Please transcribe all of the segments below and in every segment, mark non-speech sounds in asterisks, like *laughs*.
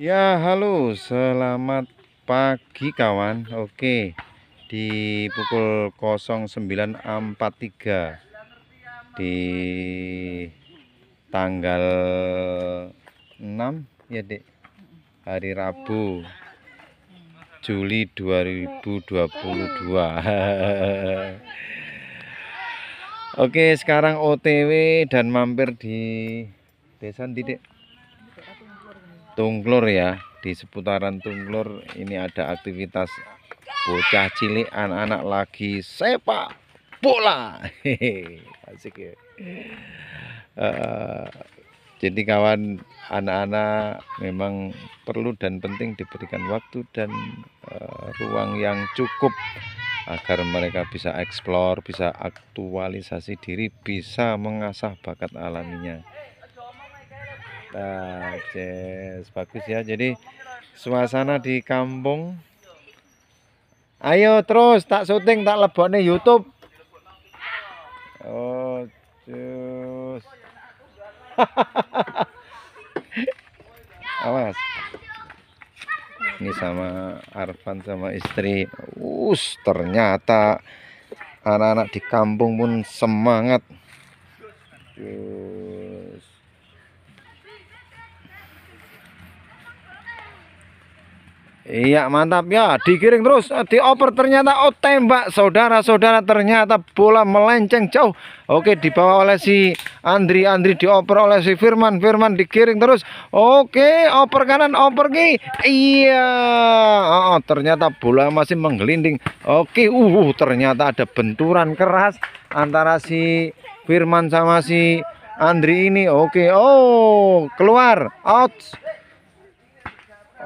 Ya halo selamat pagi kawan Oke di pukul 09.43 Di tanggal 6 ya dek Hari Rabu Juli 2022 *laughs* Oke sekarang OTW dan mampir di desa dek Tungklur ya di seputaran Tungklur ini ada aktivitas bocah cilik anak-anak lagi sepak bola *laughs* asik ya uh, jadi kawan anak-anak memang perlu dan penting diberikan waktu dan uh, ruang yang cukup agar mereka bisa eksplor, bisa aktualisasi diri, bisa mengasah bakat alaminya. Nah, yes, bagus ya. Jadi suasana di kampung. Ayo terus tak syuting tak nih YouTube. Oh, terus. *laughs* Awas. Ini sama Arfan sama istri. Us, ternyata anak-anak di kampung pun semangat. Jus. Iya mantap ya digiring terus eh, dioper ternyata oh tembak saudara-saudara ternyata bola melenceng jauh Oke dibawa oleh si Andri Andri dioper oleh si Firman Firman digiring terus Oke oper kanan oper kiri Iya oh, oh ternyata bola masih menggelinding Oke uh ternyata ada benturan keras antara si Firman sama si Andri ini Oke oh keluar out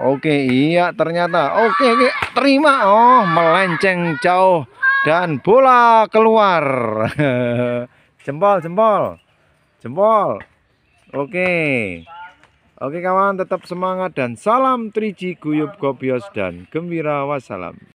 Oke, iya ternyata. Oke, oke, terima. Oh, melenceng jauh dan bola keluar. *laughs* jempol, jempol. Jempol. Oke. Oke kawan, tetap semangat dan salam Triji Guyub Gobios dan gembira wassalam.